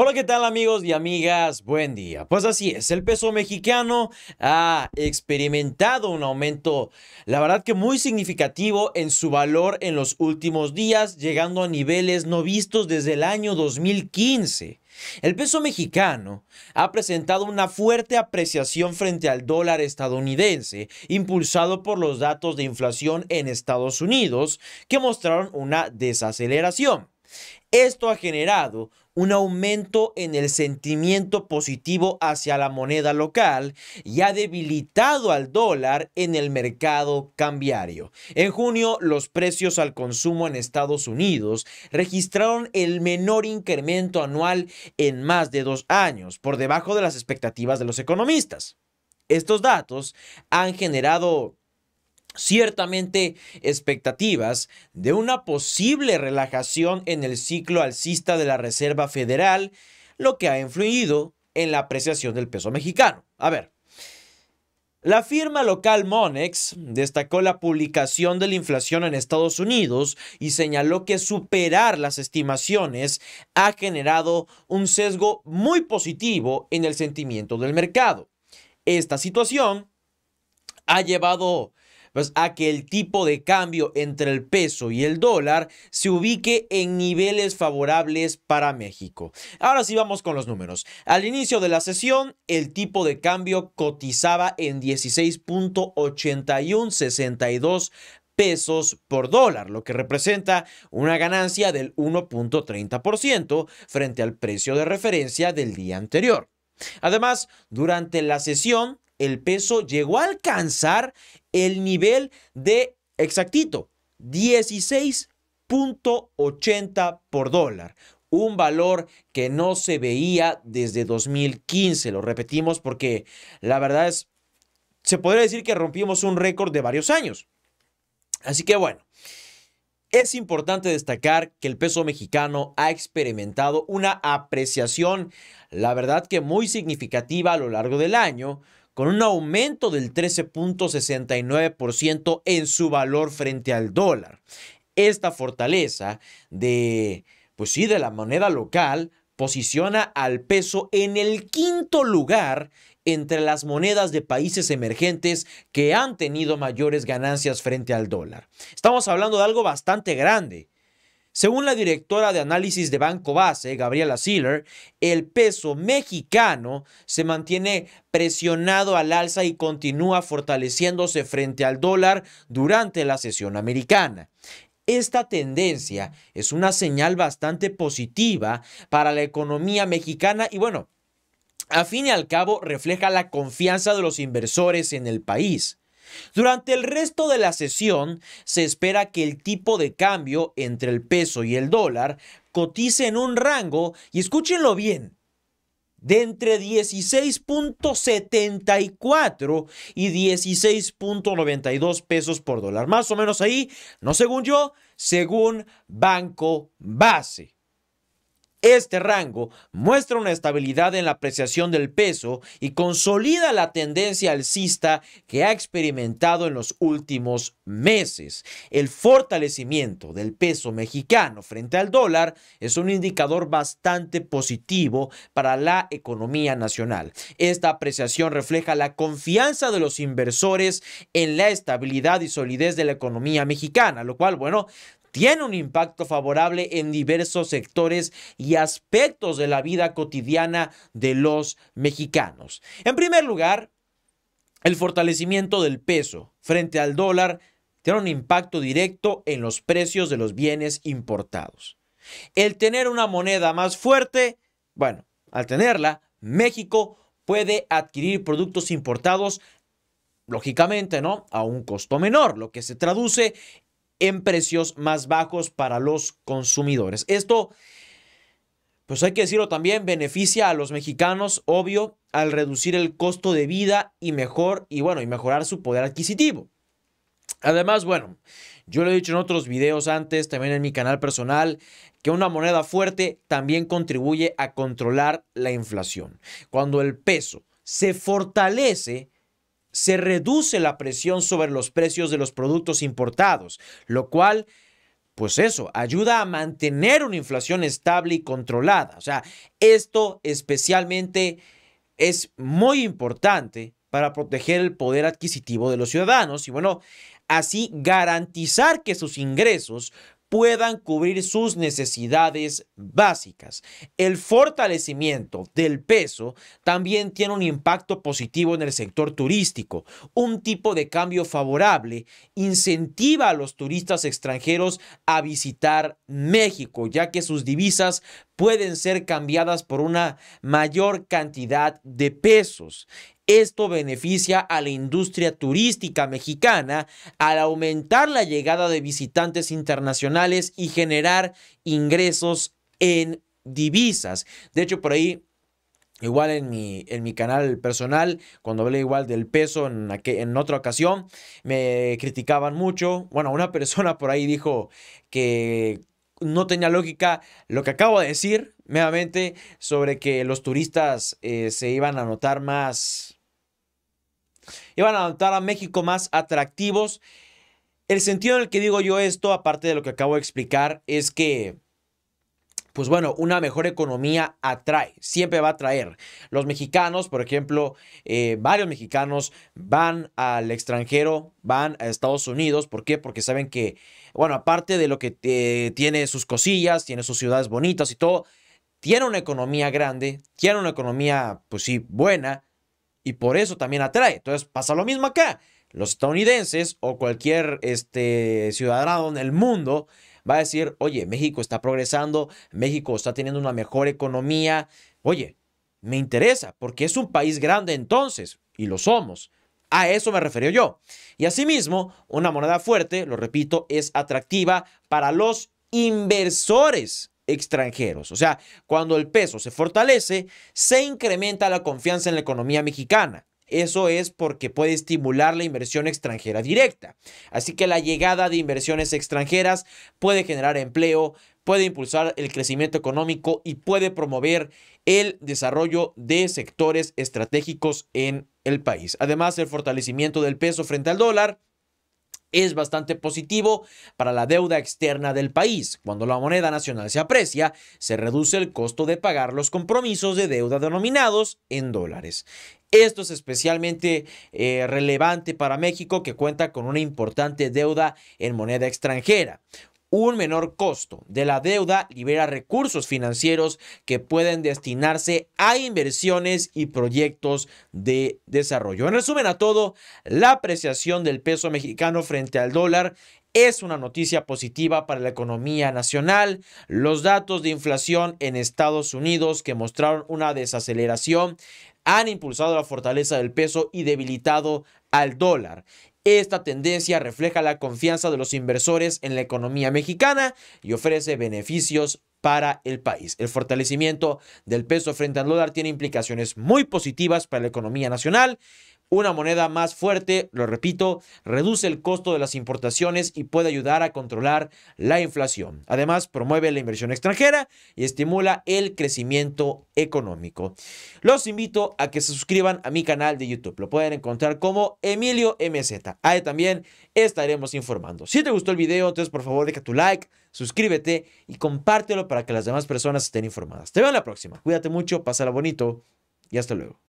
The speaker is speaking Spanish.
Hola, ¿qué tal amigos y amigas? Buen día. Pues así es, el peso mexicano ha experimentado un aumento, la verdad que muy significativo en su valor en los últimos días, llegando a niveles no vistos desde el año 2015. El peso mexicano ha presentado una fuerte apreciación frente al dólar estadounidense, impulsado por los datos de inflación en Estados Unidos, que mostraron una desaceleración. Esto ha generado un aumento en el sentimiento positivo hacia la moneda local y ha debilitado al dólar en el mercado cambiario. En junio, los precios al consumo en Estados Unidos registraron el menor incremento anual en más de dos años, por debajo de las expectativas de los economistas. Estos datos han generado ciertamente expectativas de una posible relajación en el ciclo alcista de la Reserva Federal, lo que ha influido en la apreciación del peso mexicano. A ver, la firma local Monex destacó la publicación de la inflación en Estados Unidos y señaló que superar las estimaciones ha generado un sesgo muy positivo en el sentimiento del mercado. Esta situación ha llevado pues, a que el tipo de cambio entre el peso y el dólar se ubique en niveles favorables para México. Ahora sí vamos con los números. Al inicio de la sesión, el tipo de cambio cotizaba en 16.8162 pesos por dólar, lo que representa una ganancia del 1.30% frente al precio de referencia del día anterior. Además, durante la sesión, el peso llegó a alcanzar el nivel de, exactito, 16.80 por dólar. Un valor que no se veía desde 2015, lo repetimos porque la verdad es, se podría decir que rompimos un récord de varios años. Así que bueno, es importante destacar que el peso mexicano ha experimentado una apreciación, la verdad que muy significativa a lo largo del año, con un aumento del 13.69% en su valor frente al dólar. Esta fortaleza de, pues sí, de la moneda local posiciona al peso en el quinto lugar entre las monedas de países emergentes que han tenido mayores ganancias frente al dólar. Estamos hablando de algo bastante grande. Según la directora de análisis de Banco Base, Gabriela Ziller, el peso mexicano se mantiene presionado al alza y continúa fortaleciéndose frente al dólar durante la sesión americana. Esta tendencia es una señal bastante positiva para la economía mexicana y bueno, a fin y al cabo refleja la confianza de los inversores en el país. Durante el resto de la sesión, se espera que el tipo de cambio entre el peso y el dólar cotice en un rango, y escúchenlo bien, de entre 16.74 y 16.92 pesos por dólar. Más o menos ahí, no según yo, según Banco Base. Este rango muestra una estabilidad en la apreciación del peso y consolida la tendencia alcista que ha experimentado en los últimos meses. El fortalecimiento del peso mexicano frente al dólar es un indicador bastante positivo para la economía nacional. Esta apreciación refleja la confianza de los inversores en la estabilidad y solidez de la economía mexicana, lo cual, bueno, tiene un impacto favorable en diversos sectores y aspectos de la vida cotidiana de los mexicanos. En primer lugar, el fortalecimiento del peso frente al dólar tiene un impacto directo en los precios de los bienes importados. El tener una moneda más fuerte, bueno, al tenerla, México puede adquirir productos importados, lógicamente, ¿no? A un costo menor, lo que se traduce en precios más bajos para los consumidores. Esto, pues hay que decirlo también, beneficia a los mexicanos, obvio, al reducir el costo de vida y mejor, y bueno, y mejorar su poder adquisitivo. Además, bueno, yo lo he dicho en otros videos antes, también en mi canal personal, que una moneda fuerte también contribuye a controlar la inflación. Cuando el peso se fortalece, se reduce la presión sobre los precios de los productos importados, lo cual pues eso, ayuda a mantener una inflación estable y controlada. O sea, esto especialmente es muy importante para proteger el poder adquisitivo de los ciudadanos y bueno, así garantizar que sus ingresos puedan cubrir sus necesidades básicas. El fortalecimiento del peso también tiene un impacto positivo en el sector turístico. Un tipo de cambio favorable incentiva a los turistas extranjeros a visitar México, ya que sus divisas pueden ser cambiadas por una mayor cantidad de pesos. Esto beneficia a la industria turística mexicana al aumentar la llegada de visitantes internacionales y generar ingresos en divisas. De hecho, por ahí Igual en mi, en mi canal personal, cuando hablé igual del peso en, en otra ocasión, me criticaban mucho. Bueno, una persona por ahí dijo que no tenía lógica lo que acabo de decir, meramente sobre que los turistas eh, se iban a notar más, iban a notar a México más atractivos. El sentido en el que digo yo esto, aparte de lo que acabo de explicar, es que pues bueno, una mejor economía atrae, siempre va a atraer. Los mexicanos, por ejemplo, eh, varios mexicanos van al extranjero, van a Estados Unidos, ¿por qué? Porque saben que, bueno, aparte de lo que eh, tiene sus cosillas, tiene sus ciudades bonitas y todo, tiene una economía grande, tiene una economía, pues sí, buena, y por eso también atrae. Entonces pasa lo mismo acá. Los estadounidenses o cualquier este, ciudadano el mundo va a decir, oye, México está progresando, México está teniendo una mejor economía, oye, me interesa, porque es un país grande entonces, y lo somos. A eso me refiero yo. Y asimismo, una moneda fuerte, lo repito, es atractiva para los inversores extranjeros. O sea, cuando el peso se fortalece, se incrementa la confianza en la economía mexicana. Eso es porque puede estimular la inversión extranjera directa. Así que la llegada de inversiones extranjeras puede generar empleo, puede impulsar el crecimiento económico y puede promover el desarrollo de sectores estratégicos en el país. Además, el fortalecimiento del peso frente al dólar es bastante positivo para la deuda externa del país. Cuando la moneda nacional se aprecia, se reduce el costo de pagar los compromisos de deuda denominados en dólares. Esto es especialmente eh, relevante para México, que cuenta con una importante deuda en moneda extranjera un menor costo de la deuda libera recursos financieros que pueden destinarse a inversiones y proyectos de desarrollo. En resumen a todo, la apreciación del peso mexicano frente al dólar es una noticia positiva para la economía nacional. Los datos de inflación en Estados Unidos que mostraron una desaceleración han impulsado la fortaleza del peso y debilitado al dólar. Esta tendencia refleja la confianza de los inversores en la economía mexicana y ofrece beneficios para el país. El fortalecimiento del peso frente al dólar tiene implicaciones muy positivas para la economía nacional, una moneda más fuerte, lo repito, reduce el costo de las importaciones y puede ayudar a controlar la inflación. Además, promueve la inversión extranjera y estimula el crecimiento económico. Los invito a que se suscriban a mi canal de YouTube. Lo pueden encontrar como Emilio MZ. Ahí también estaremos informando. Si te gustó el video, entonces por favor deja tu like, suscríbete y compártelo para que las demás personas estén informadas. Te veo en la próxima. Cuídate mucho, pásala bonito y hasta luego.